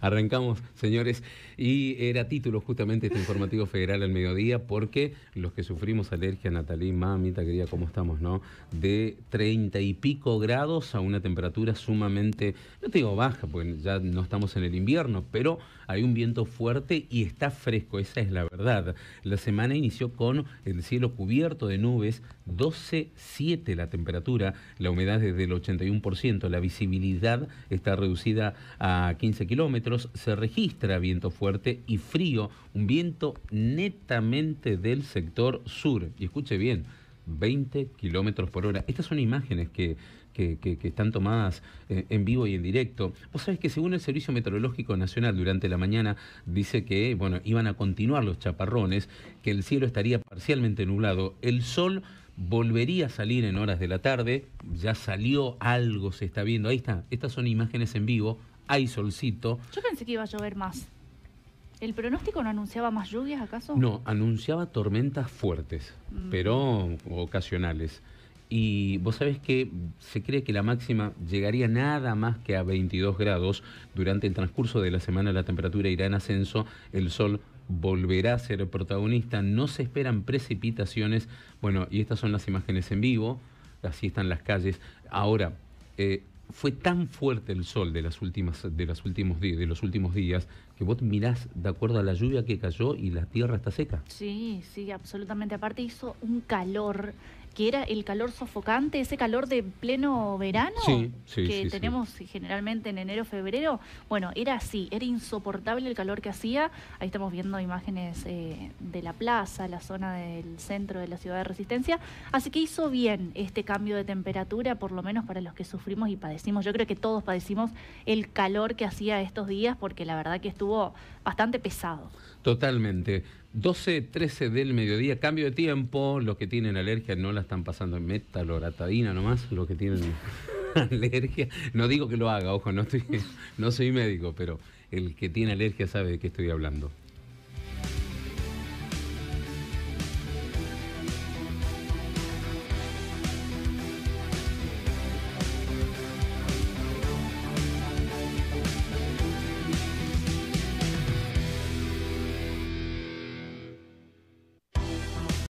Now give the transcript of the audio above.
Arrancamos, señores, y era título justamente este informativo federal al mediodía, porque los que sufrimos alergia, Natalí, mamita quería ¿cómo estamos, no? De 30 y pico grados a una temperatura sumamente, no te digo baja, porque ya no estamos en el invierno, pero hay un viento fuerte y está fresco, esa es la verdad. La semana inició con el cielo cubierto de nubes, 12,7 la temperatura, la humedad es del 81%, la visibilidad está reducida a 15 kilómetros se registra viento fuerte y frío, un viento netamente del sector sur. Y escuche bien, 20 kilómetros por hora. Estas son imágenes que, están tomadas eh, en vivo y en directo. Vos sabés que según el Servicio Meteorológico Nacional durante la mañana dice que bueno, iban a continuar los chaparrones, que el cielo estaría parcialmente nublado, el sol volvería a salir en horas de la tarde, ya salió algo, se está viendo, ahí está, estas son imágenes en vivo hay solcito. Yo pensé que iba a llover más. ¿El pronóstico no anunciaba más lluvias acaso? No, anunciaba tormentas fuertes, mm. pero ocasionales. Y vos sabés que se cree que la máxima llegaría nada más que a 22 grados. Durante el transcurso de la semana la temperatura irá en ascenso, el sol volverá a ser protagonista, no se esperan precipitaciones. Bueno, y estas son las imágenes en vivo, así están las calles. Ahora, eh, fue tan fuerte el sol de las últimas de las últimos de los últimos días que vos mirás de acuerdo a la lluvia que cayó y la tierra está seca. Sí, sí, absolutamente. Aparte hizo un calor que era el calor sofocante, ese calor de pleno verano que tenemos generalmente en enero, febrero. Bueno, era así, era insoportable el calor que hacía. Ahí estamos viendo imágenes eh, de la plaza, la zona del centro de la ciudad de Resistencia. Así que hizo bien este cambio de temperatura, por lo menos para los que sufrimos y padecimos. Yo creo que todos padecimos el calor que hacía estos días porque la verdad que estuvo bastante pesado. Totalmente. 12, 13 del mediodía, cambio de tiempo. Los que tienen alergia no la están pasando en metaloratadina nomás. Los que tienen alergia, no digo que lo haga, ojo, no, estoy, no soy médico, pero el que tiene alergia sabe de qué estoy hablando.